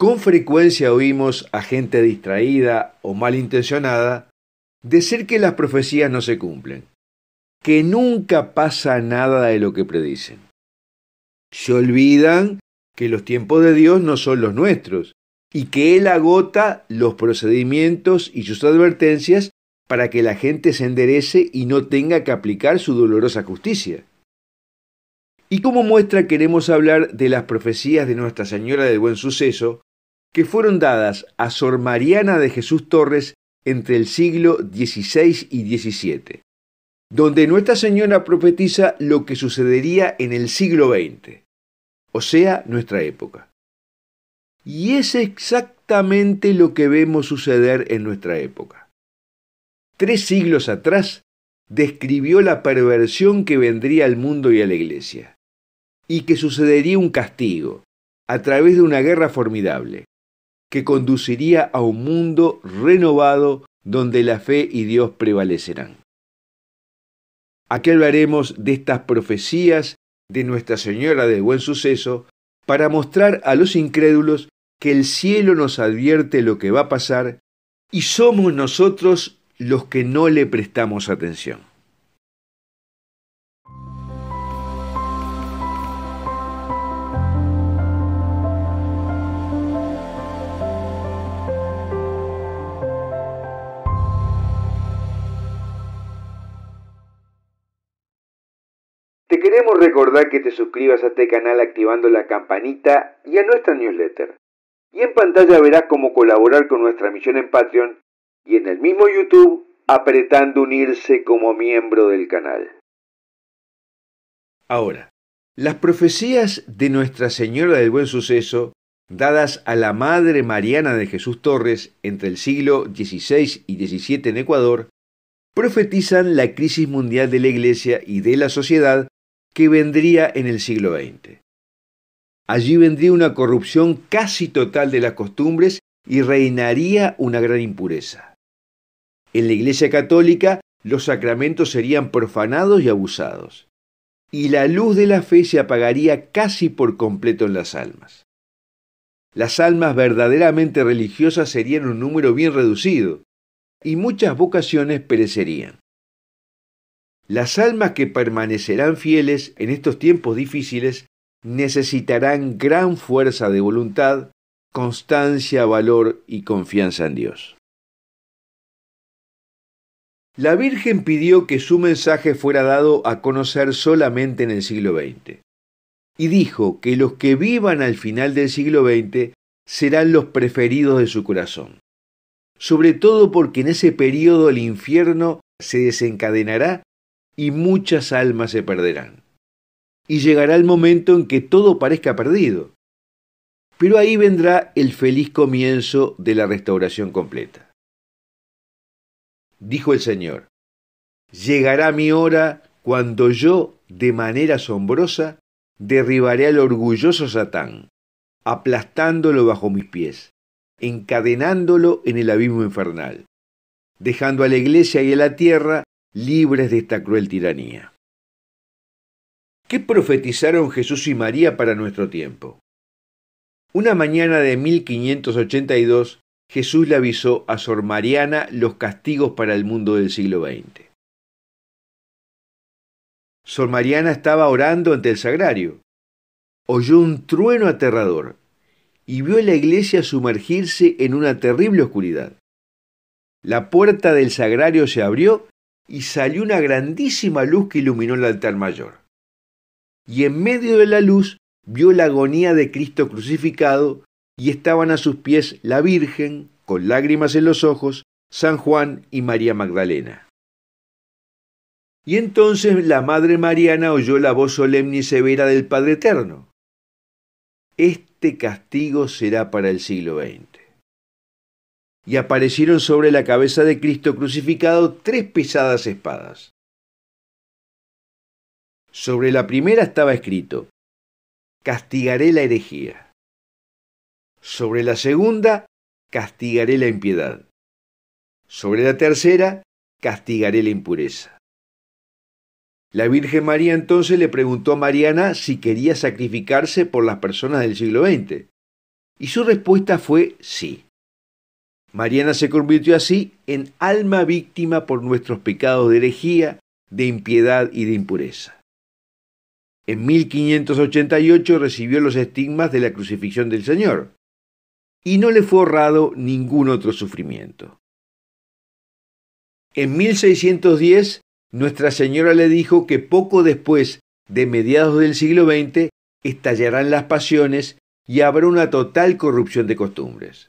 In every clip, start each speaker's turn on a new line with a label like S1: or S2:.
S1: Con frecuencia oímos a gente distraída o malintencionada decir que las profecías no se cumplen, que nunca pasa nada de lo que predicen. Se olvidan que los tiempos de Dios no son los nuestros y que Él agota los procedimientos y sus advertencias para que la gente se enderece y no tenga que aplicar su dolorosa justicia. Y como muestra queremos hablar de las profecías de Nuestra Señora del Buen Suceso, que fueron dadas a Sor Mariana de Jesús Torres entre el siglo XVI y XVII, donde Nuestra Señora profetiza lo que sucedería en el siglo XX, o sea, nuestra época. Y es exactamente lo que vemos suceder en nuestra época. Tres siglos atrás, describió la perversión que vendría al mundo y a la Iglesia, y que sucedería un castigo, a través de una guerra formidable, que conduciría a un mundo renovado donde la fe y Dios prevalecerán. Aquí hablaremos de estas profecías de Nuestra Señora de Buen Suceso para mostrar a los incrédulos que el cielo nos advierte lo que va a pasar y somos nosotros los que no le prestamos atención. queremos recordar que te suscribas a este canal activando la campanita y a nuestra newsletter. Y en pantalla verás cómo colaborar con nuestra misión en Patreon y en el mismo YouTube apretando unirse como miembro del canal. Ahora, las profecías de Nuestra Señora del Buen Suceso, dadas a la Madre Mariana de Jesús Torres entre el siglo XVI y XVII en Ecuador, profetizan la crisis mundial de la Iglesia y de la sociedad que vendría en el siglo XX. Allí vendría una corrupción casi total de las costumbres y reinaría una gran impureza. En la Iglesia Católica los sacramentos serían profanados y abusados, y la luz de la fe se apagaría casi por completo en las almas. Las almas verdaderamente religiosas serían un número bien reducido, y muchas vocaciones perecerían. Las almas que permanecerán fieles en estos tiempos difíciles necesitarán gran fuerza de voluntad, constancia, valor y confianza en Dios. La Virgen pidió que su mensaje fuera dado a conocer solamente en el siglo XX, y dijo que los que vivan al final del siglo XX serán los preferidos de su corazón, sobre todo porque en ese periodo el infierno se desencadenará y muchas almas se perderán. Y llegará el momento en que todo parezca perdido. Pero ahí vendrá el feliz comienzo de la restauración completa. Dijo el Señor, llegará mi hora cuando yo, de manera asombrosa, derribaré al orgulloso Satán, aplastándolo bajo mis pies, encadenándolo en el abismo infernal, dejando a la iglesia y a la tierra libres de esta cruel tiranía. ¿Qué profetizaron Jesús y María para nuestro tiempo? Una mañana de 1582, Jesús le avisó a Sor Mariana los castigos para el mundo del siglo XX. Sor Mariana estaba orando ante el sagrario. Oyó un trueno aterrador y vio la iglesia sumergirse en una terrible oscuridad. La puerta del sagrario se abrió y salió una grandísima luz que iluminó el altar mayor. Y en medio de la luz vio la agonía de Cristo crucificado, y estaban a sus pies la Virgen, con lágrimas en los ojos, San Juan y María Magdalena. Y entonces la Madre Mariana oyó la voz solemne y severa del Padre Eterno. Este castigo será para el siglo XX y aparecieron sobre la cabeza de Cristo crucificado tres pesadas espadas. Sobre la primera estaba escrito, castigaré la herejía. Sobre la segunda, castigaré la impiedad. Sobre la tercera, castigaré la impureza. La Virgen María entonces le preguntó a Mariana si quería sacrificarse por las personas del siglo XX, y su respuesta fue sí. Mariana se convirtió así en alma víctima por nuestros pecados de herejía, de impiedad y de impureza. En 1588 recibió los estigmas de la crucifixión del Señor y no le fue ahorrado ningún otro sufrimiento. En 1610, Nuestra Señora le dijo que poco después de mediados del siglo XX estallarán las pasiones y habrá una total corrupción de costumbres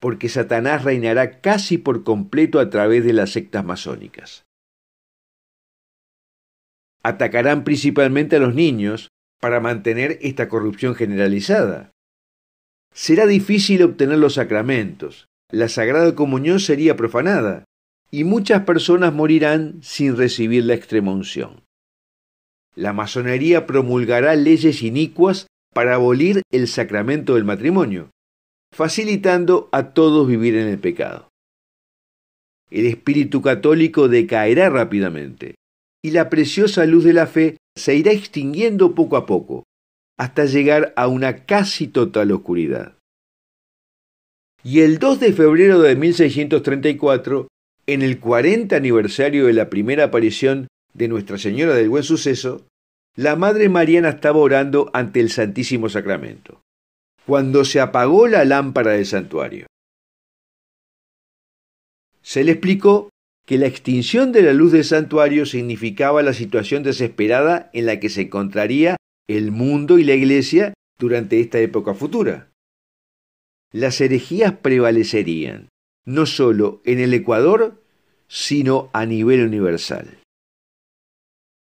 S1: porque Satanás reinará casi por completo a través de las sectas masónicas. Atacarán principalmente a los niños para mantener esta corrupción generalizada. Será difícil obtener los sacramentos, la Sagrada Comunión sería profanada y muchas personas morirán sin recibir la extremaunción. La masonería promulgará leyes inicuas para abolir el sacramento del matrimonio, facilitando a todos vivir en el pecado. El espíritu católico decaerá rápidamente y la preciosa luz de la fe se irá extinguiendo poco a poco, hasta llegar a una casi total oscuridad. Y el 2 de febrero de 1634, en el 40 aniversario de la primera aparición de Nuestra Señora del Buen Suceso, la Madre Mariana estaba orando ante el Santísimo Sacramento cuando se apagó la lámpara del santuario. Se le explicó que la extinción de la luz del santuario significaba la situación desesperada en la que se encontraría el mundo y la iglesia durante esta época futura. Las herejías prevalecerían, no solo en el Ecuador, sino a nivel universal.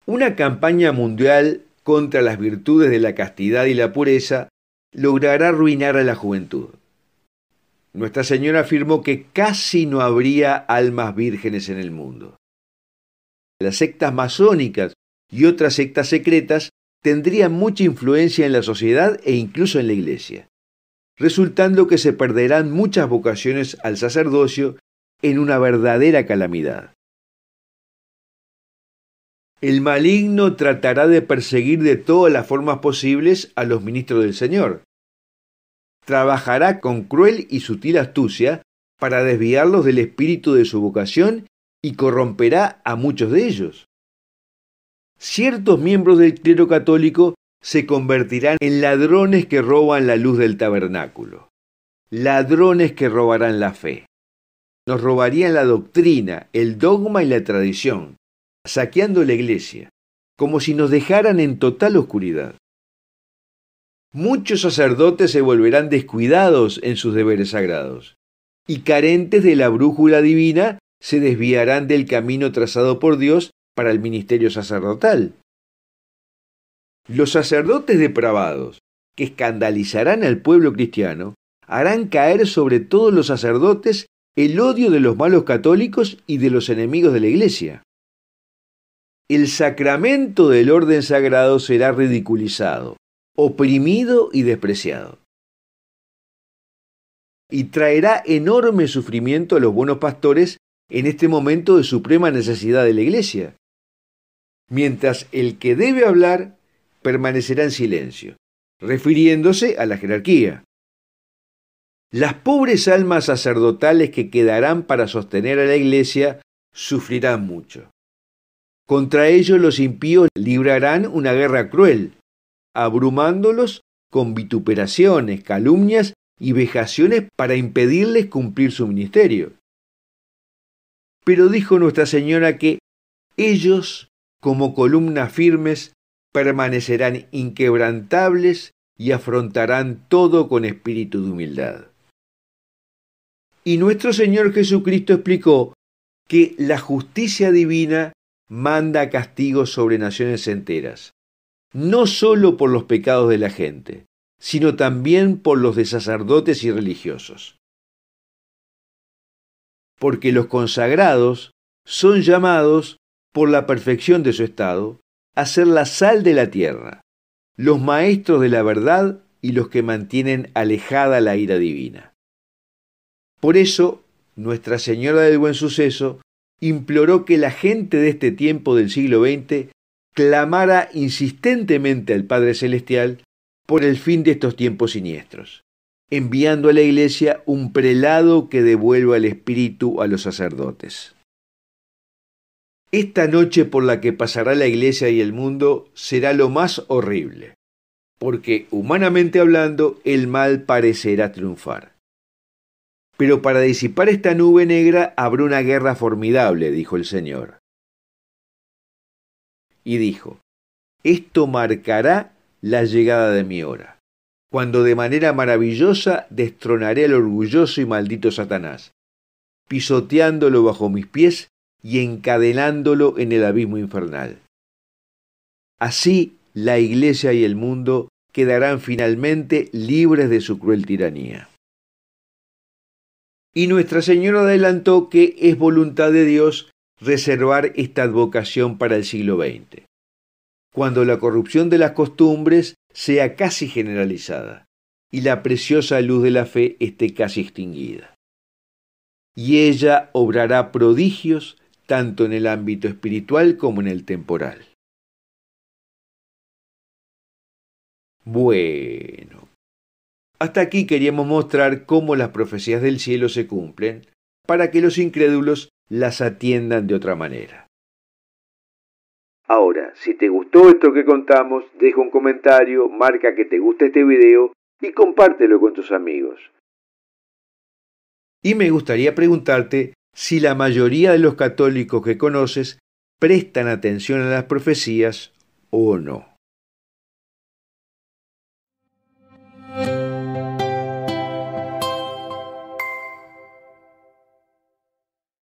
S1: Una campaña mundial contra las virtudes de la castidad y la pureza logrará arruinar a la juventud. Nuestra Señora afirmó que casi no habría almas vírgenes en el mundo. Las sectas masónicas y otras sectas secretas tendrían mucha influencia en la sociedad e incluso en la iglesia, resultando que se perderán muchas vocaciones al sacerdocio en una verdadera calamidad. El maligno tratará de perseguir de todas las formas posibles a los ministros del Señor. Trabajará con cruel y sutil astucia para desviarlos del espíritu de su vocación y corromperá a muchos de ellos. Ciertos miembros del clero católico se convertirán en ladrones que roban la luz del tabernáculo, ladrones que robarán la fe. Nos robarían la doctrina, el dogma y la tradición saqueando la iglesia, como si nos dejaran en total oscuridad. Muchos sacerdotes se volverán descuidados en sus deberes sagrados, y carentes de la brújula divina se desviarán del camino trazado por Dios para el ministerio sacerdotal. Los sacerdotes depravados, que escandalizarán al pueblo cristiano, harán caer sobre todos los sacerdotes el odio de los malos católicos y de los enemigos de la Iglesia el sacramento del orden sagrado será ridiculizado, oprimido y despreciado. Y traerá enorme sufrimiento a los buenos pastores en este momento de suprema necesidad de la Iglesia, mientras el que debe hablar permanecerá en silencio, refiriéndose a la jerarquía. Las pobres almas sacerdotales que quedarán para sostener a la Iglesia sufrirán mucho. Contra ellos los impíos librarán una guerra cruel, abrumándolos con vituperaciones, calumnias y vejaciones para impedirles cumplir su ministerio. Pero dijo Nuestra Señora que ellos, como columnas firmes, permanecerán inquebrantables y afrontarán todo con espíritu de humildad. Y nuestro Señor Jesucristo explicó que la justicia divina manda castigos sobre naciones enteras, no sólo por los pecados de la gente, sino también por los de sacerdotes y religiosos. Porque los consagrados son llamados, por la perfección de su estado, a ser la sal de la tierra, los maestros de la verdad y los que mantienen alejada la ira divina. Por eso, Nuestra Señora del Buen Suceso imploró que la gente de este tiempo del siglo XX clamara insistentemente al Padre Celestial por el fin de estos tiempos siniestros, enviando a la Iglesia un prelado que devuelva el espíritu a los sacerdotes. Esta noche por la que pasará la Iglesia y el mundo será lo más horrible, porque humanamente hablando el mal parecerá triunfar. Pero para disipar esta nube negra habrá una guerra formidable, dijo el Señor. Y dijo, esto marcará la llegada de mi hora, cuando de manera maravillosa destronaré al orgulloso y maldito Satanás, pisoteándolo bajo mis pies y encadenándolo en el abismo infernal. Así la Iglesia y el mundo quedarán finalmente libres de su cruel tiranía. Y Nuestra Señora adelantó que es voluntad de Dios reservar esta advocación para el siglo XX, cuando la corrupción de las costumbres sea casi generalizada y la preciosa luz de la fe esté casi extinguida. Y ella obrará prodigios tanto en el ámbito espiritual como en el temporal. Bueno, hasta aquí queríamos mostrar cómo las profecías del cielo se cumplen para que los incrédulos las atiendan de otra manera. Ahora, si te gustó esto que contamos, deja un comentario, marca que te gusta este video y compártelo con tus amigos. Y me gustaría preguntarte si la mayoría de los católicos que conoces prestan atención a las profecías o no.